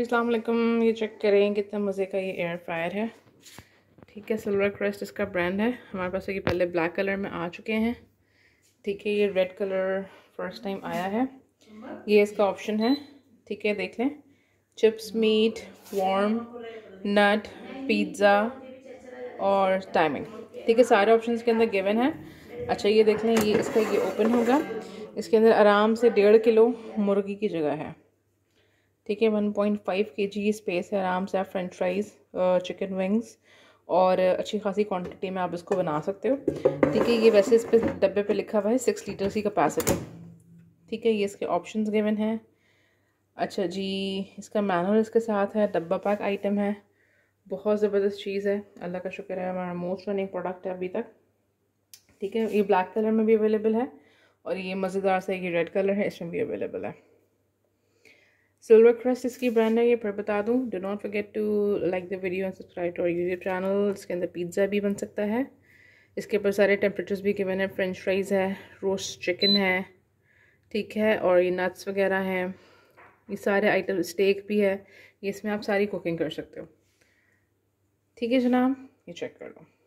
अस्सलाम ये चेक करें कितना मज़े का ये एयर फ्रायर है ठीक है सिल्वर क्रस्ट इसका ब्रांड है हमारे पास ये पहले ब्लैक कलर में आ चुके हैं ठीक है ये रेड कलर फर्स्ट टाइम आया है ये इसका ऑप्शन है ठीक है देख लें chips meat warm nut pizza और टाइमिंग ठीक है सारे ऑप्शंस के अंदर गिवन है अच्छा ये देख लें ये इसका ये ओपन होगा इसके अंदर आराम से डेढ़ किलो मुर्गी की जगह है ठीक है वन पॉइंट फाइव के जी स्पेस है आराम से आप फ्रेंच फ्राइज़ चिकन विंग्स और अच्छी खासी क्वांटिटी में आप इसको बना सकते हो ठीक है ये वैसे इस पर डब्बे पे लिखा हुआ है सिक्स लीटर की कैपेसिटी ठीक है ये इसके ऑप्शन गिवन हैं अच्छा जी इसका मैनुअल इसके साथ है डब्बा पैक आइटम है बहुत ज़बरदस्त चीज़ है अल्लाह का शुक्र है हमारा मोस्ट रनिंग प्रोडक्ट है अभी तक ठीक है ये ब्लैक कलर में भी अवेलेबल है और ये मज़ेदार सा ये रेड कलर है इसमें भी अवेलेबल है सिल्वर क्रस्ट इसकी ब्रांड है ये पर बता दूँ do not forget to like the video and subscribe to YouTube channel इसके अंदर पिज्ज़ा भी बन सकता है इसके ऊपर सारे टेम्परेचर्स भी गिवन है फ्रेंच फ्राइज़ है रोस्ट चिकन है ठीक है और ये नट्स वगैरह हैं ये सारे आइटम स्टेक भी है ये इसमें आप सारी कुकिंग कर सकते हो ठीक है जनाब ये चेक कर लो